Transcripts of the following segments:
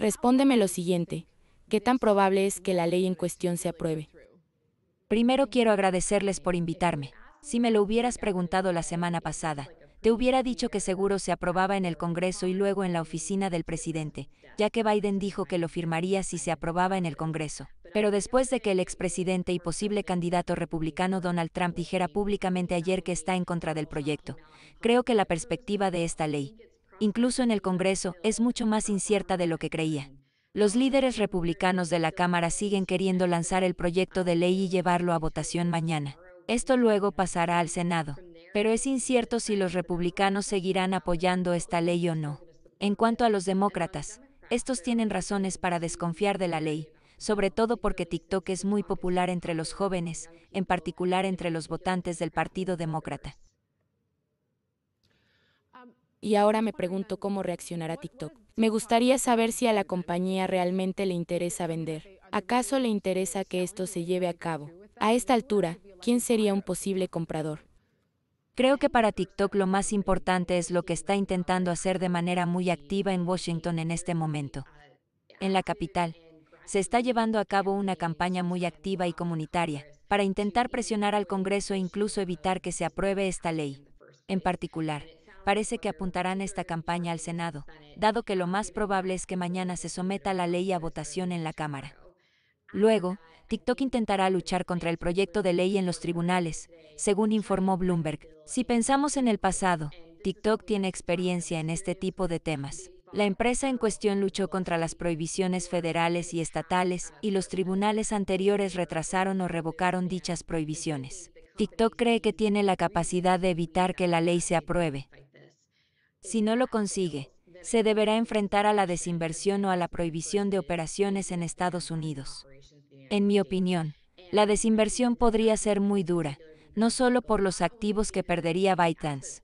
Respóndeme lo siguiente, ¿qué tan probable es que la ley en cuestión se apruebe? Primero quiero agradecerles por invitarme. Si me lo hubieras preguntado la semana pasada, te hubiera dicho que seguro se aprobaba en el Congreso y luego en la oficina del presidente, ya que Biden dijo que lo firmaría si se aprobaba en el Congreso. Pero después de que el expresidente y posible candidato republicano Donald Trump dijera públicamente ayer que está en contra del proyecto, creo que la perspectiva de esta ley, incluso en el Congreso, es mucho más incierta de lo que creía. Los líderes republicanos de la Cámara siguen queriendo lanzar el proyecto de ley y llevarlo a votación mañana. Esto luego pasará al Senado, pero es incierto si los republicanos seguirán apoyando esta ley o no. En cuanto a los demócratas, estos tienen razones para desconfiar de la ley, sobre todo porque TikTok es muy popular entre los jóvenes, en particular entre los votantes del Partido Demócrata y ahora me pregunto cómo reaccionará TikTok. Me gustaría saber si a la compañía realmente le interesa vender. ¿Acaso le interesa que esto se lleve a cabo? A esta altura, ¿quién sería un posible comprador? Creo que para TikTok lo más importante es lo que está intentando hacer de manera muy activa en Washington en este momento. En la capital, se está llevando a cabo una campaña muy activa y comunitaria para intentar presionar al Congreso e incluso evitar que se apruebe esta ley. En particular, parece que apuntarán esta campaña al Senado, dado que lo más probable es que mañana se someta la ley a votación en la Cámara. Luego, TikTok intentará luchar contra el proyecto de ley en los tribunales, según informó Bloomberg. Si pensamos en el pasado, TikTok tiene experiencia en este tipo de temas. La empresa en cuestión luchó contra las prohibiciones federales y estatales y los tribunales anteriores retrasaron o revocaron dichas prohibiciones. TikTok cree que tiene la capacidad de evitar que la ley se apruebe, si no lo consigue, se deberá enfrentar a la desinversión o a la prohibición de operaciones en Estados Unidos. En mi opinión, la desinversión podría ser muy dura, no solo por los activos que perdería ByteDance,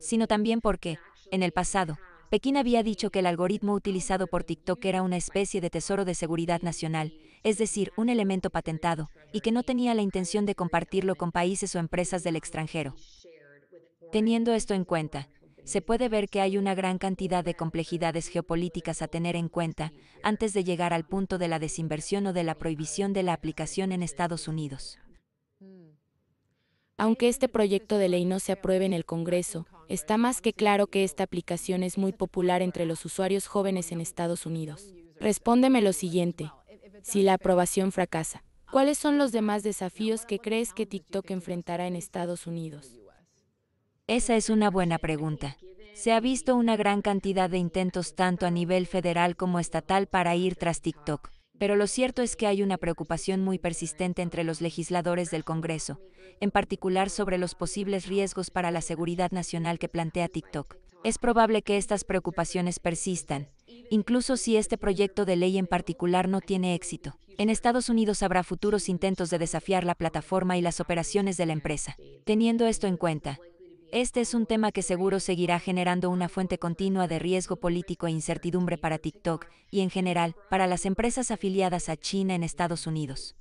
sino también porque, en el pasado, Pekín había dicho que el algoritmo utilizado por TikTok era una especie de tesoro de seguridad nacional, es decir, un elemento patentado, y que no tenía la intención de compartirlo con países o empresas del extranjero. Teniendo esto en cuenta, se puede ver que hay una gran cantidad de complejidades geopolíticas a tener en cuenta antes de llegar al punto de la desinversión o de la prohibición de la aplicación en Estados Unidos. Aunque este proyecto de ley no se apruebe en el Congreso, está más que claro que esta aplicación es muy popular entre los usuarios jóvenes en Estados Unidos. Respóndeme lo siguiente. Si la aprobación fracasa, ¿cuáles son los demás desafíos que crees que TikTok enfrentará en Estados Unidos? Esa es una buena pregunta. Se ha visto una gran cantidad de intentos tanto a nivel federal como estatal para ir tras TikTok, pero lo cierto es que hay una preocupación muy persistente entre los legisladores del Congreso, en particular sobre los posibles riesgos para la seguridad nacional que plantea TikTok. Es probable que estas preocupaciones persistan, incluso si este proyecto de ley en particular no tiene éxito. En Estados Unidos habrá futuros intentos de desafiar la plataforma y las operaciones de la empresa. Teniendo esto en cuenta, este es un tema que seguro seguirá generando una fuente continua de riesgo político e incertidumbre para TikTok y en general para las empresas afiliadas a China en Estados Unidos.